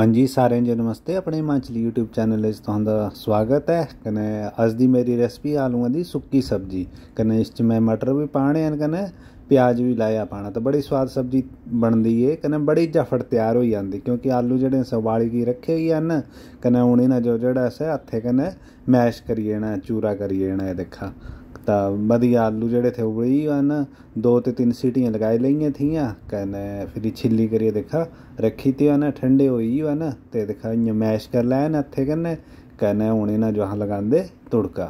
ਹਾਂਜੀ ਸਾਰਿਆਂ ਨੂੰ ਨਮਸਤੇ ਆਪਣੇ ਮਾਂਚਲੀ YouTube ਚੈਨਲ ਵਿੱਚ ਤੁਹਾਡਾ ਸਵਾਗਤ ਹੈ ਕਨੇ ਅੱਜ ਦੀ ਮੇਰੀ ਰੈਸਪੀ ਆਲੂਆਂ ਦੀ ਸੁੱਕੀ ਸਬਜ਼ੀ ਕਨੇ ਇਸ ਚ ਮੈਂ ਮਟਰ ਵੀ ਪਾਣੇ ਹਨ ਕਨੇ ਪਿਆਜ਼ ਵੀ ਲਾਇਆ ਪਾਣਾ ਤਾਂ ਬੜੀ ਸਵਾਦ ਸਬਜ਼ੀ ਬਣਦੀ ਏ ਕਨੇ ਬੜੀ ਜਫੜ ਤਿਆਰ ਹੋ ਜਾਂਦੀ ਕਿਉਂਕਿ ਆਲੂ ਜਿਹੜੇ ਸਵਾਲੀ ਕੀ ਰੱਖੇ ਹੋਈ ਹਨ ਕਨੇ ਹੁਣ ਇਹਨਾਂ ਜੋ ਜਿਹੜਾ ਸੇ ਹੱਥੇ ਕਨੇ ਮੈਸ਼ ਕਰੀਏ ਨਾ ਚੂਰਾ ਕਰੀਏ ਨਾ ਇਹ ਦੇਖਾ तो बधिया आलू जड़े थे उबली न दो ते तीन सीटियाँ लगाई लइयाँ थियां कने फिर छिल्ली करिए देखा रखी थी न ठंडे हुई न ते देखा इयां मैश कर लैन हत्थे कन्नै कने हून इन्हें जो लगांदे तुड़का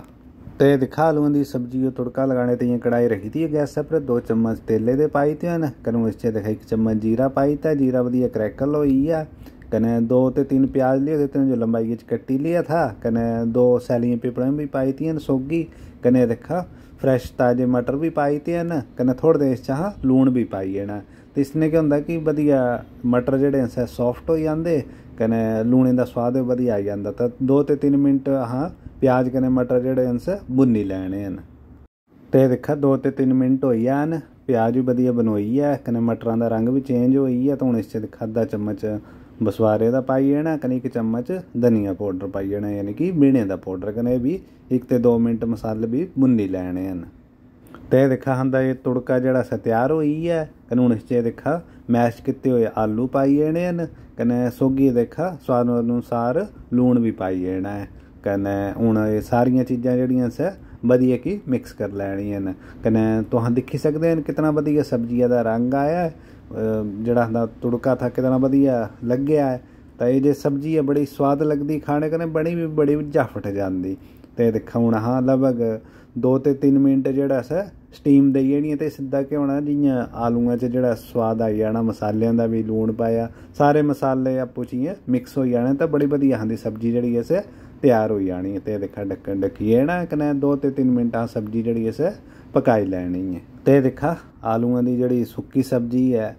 ते दिखा आलूं दी सब्जी और तुड़का लगाने ते कढ़ाई रखी थी गैसा पर दो चम्मच तेले दे पाई थे न कनू इस दिखा एक चम्मच जीरा पाई था जीरा वधिया क्रैकल होई गया कने दो ते तीन प्याज लिया थे जो लंबाई कट्टी लिया था कने दो सैलियाँ पिपड़ें भी पाई थी सौगी कने देखा फ्रैश ताजे मटर भी पाई थी न कने थोड़े देर चाह लून भी पाई है ना तो इसने केह् होंदा कि बधिया मटर जेह्ड़े असें सॉफ्ट होई जंदे कने लूने दा स्वाद बधिया आई जंदा ते दो ते तिन मिंट अस हाँ, प्याज कने मटर जेह्ड़े असें भुन्नी लैने न ਤੇ ਦੇਖਾ 2 ਤੇ 3 ਮਿੰਟ ਹੋਈ ਆ ਹਨ ਪਿਆਜ਼ ਵੀ ਵਧੀਆ ਬਣੋਈ ਆ ਕਨੇ ਮਟਰਾਂ ਦਾ ਰੰਗ ਵੀ ਚੇਂਜ ਹੋਈ ਆ ਤਾਂ ਹੁਣ ਇਸ ਚ ਦੇਖਾ ਦਾ ਚਮਚ ਬਸਵਾਰੇ ਦਾ ਪਾਈ ਜਾਣਾ ਕਨੇ ਇੱਕ ਚਮਚ ਧਨੀਆ ਪਾਊਡਰ ਪਾਈ ਜਾਣਾ ਯਾਨੀ ਕਿ ਬੀਣੇ ਦਾ ਪਾਊਡਰ ਕਨੇ ਵੀ 1 ਤੇ 2 ਮਿੰਟ ਮਸਾਲੇ ਵੀ ਬੁੰਨੀ ਲੈਣੇ ਹਨ ਤੇ ਦੇਖਾ ਹੰਦਾ ਇਹ ਤੁੜਕਾ ਜਿਹੜਾ ਸ ਤਿਆਰ ਹੋਈ ਕਨੇ ਹੁਣ ਇਸ ਚ ਦੇਖਾ ਮੈਸ਼ ਕੀਤੇ ਹੋਏ ਆਲੂ ਪਾਈ ਜਾਣੇ ਹਨ ਕਨੇ ਸੋਗੀ ਦੇਖਾ ਸਵਾਦ ਅਨੁਸਾਰ ਲੂਣ ਵੀ ਪਾਈ ਜਾਣਾ ਕਨੇ ਹੁਣ ਇਹ ਸਾਰੀਆਂ ਚੀਜ਼ਾਂ ਜਿਹੜੀਆਂ ਸ ਵਧੀਆ ਕਿ ਮਿਕਸ ਕਰ ਲੈਣੀ ਹਨ कने तुहां दिखी ਸਕਦੇ ਹੋ कितना ਵਧੀਆ ਸਬਜ਼ੀਆਂ ਦਾ ਰੰਗ ਆਇਆ ਜਿਹੜਾ ਹੁੰਦਾ ਤੁੜਕਾ ਥਾ ਕਿਤਨਾ ਵਧੀਆ ਲੱਗਿਆ ਤਾਂ ਇਹ ਜੇ ਸਬਜ਼ੀ ਹੈ ਬੜੀ ਸਵਾਦ ਲੱਗਦੀ ਖਾਣੇ ਕਨੇ ਬਣੀ ਵੀ ਬੜੀ ਜਾਫਟ ਜਾਂਦੀ ਤੇ ਦਿਖਾਉਣਾ ਹਾਂ ਲਗਭਗ 2 ਤੇ 3 ਮਿੰਟ ਜਿਹੜਾ ਸ ਸਟੀਮ ਦੇ ਜਿਹੜੀ ਤੇ ਸਿੱਧਾ ਕਿ ਹੋਣਾ ਜਿਹੀਆਂ ਆਲੂਆਂ 'ਚ ਜਿਹੜਾ ਸਵਾਦ ਆ ਜਾਣਾ ਮਸਾਲਿਆਂ ਦਾ ਵੀ ਲੂਣ ਪਾਇਆ ਸਾਰੇ ਮਸਾਲੇ ਆਪੋ ਚੀਆਂ ਮਿਕਸ ਹੋ ਜਾਣਾ ਤਾਂ ਬੜੀ ਵਧੀਆ ਹੁੰਦੀ ਸਬਜ਼ੀ ਜਿਹੜੀ ਐ ਸੇ ਤਿਆਰ ਹੋ ਜਾਣੀ ਤੇ ਦੇਖਾ ਢੱਕਣ ਢੱਕੀ ਢੱਕੀਏ ਨਾ ਕਨੇ ਦੋ ਤੇ ਤਿੰਨ ਮਿੰਟਾਂ ਸਬਜੀ ਜਿਹੜੀ ਸੇ ਪਕਾਈ ਲੈਣੀ ਹੈ ਤੇ ਦੇਖਾ ਆਲੂਆਂ ਦੀ ਜਿਹੜੀ ਸੁੱਕੀ ਸਬਜੀ ਹੈ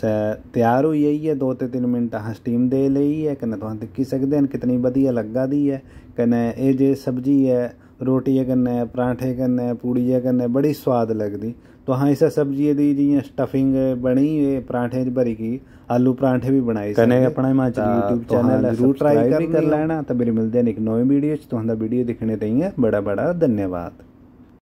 ਸੇ ਤਿਆਰ ਹੋਈ ਹੈ ਇਹ 2 ਤੇ ਤਿੰਨ ਮਿੰਟਾਂ ਹਾਂ ਸਟੀਮ ਦੇ ਲਈ ਹੈ ਕਿ ਨਾ ਤੁਹਾਨੂੰ ਦਿਖ ਸਕਦੇ ਹਨ ਕਿਤਨੀ ਵਧੀਆ ਲੱਗਾ ਦੀ ਹੈ ਕਹਿੰਦਾ ਇਹ ਜੇ ਸਬਜੀ ਹੈ रोटियै कन्नै परांठे कन्नै पूड़ियै कन्नै बड़ी सोआद लगदी तो हां इस सब्जी दी जि'यां स्टफिंग बनी ए परांठे च भरी की आलू परांठे बी बनाई कन्नै अपना हिमाचल YouTube चैनल तो हाँ, जरूर ट्राई कर लेना तो मेरे मिलदे न एक नई वीडियो च तुं'दा वीडियो देखने ताईं बड़ा बड़ा धन्यवाद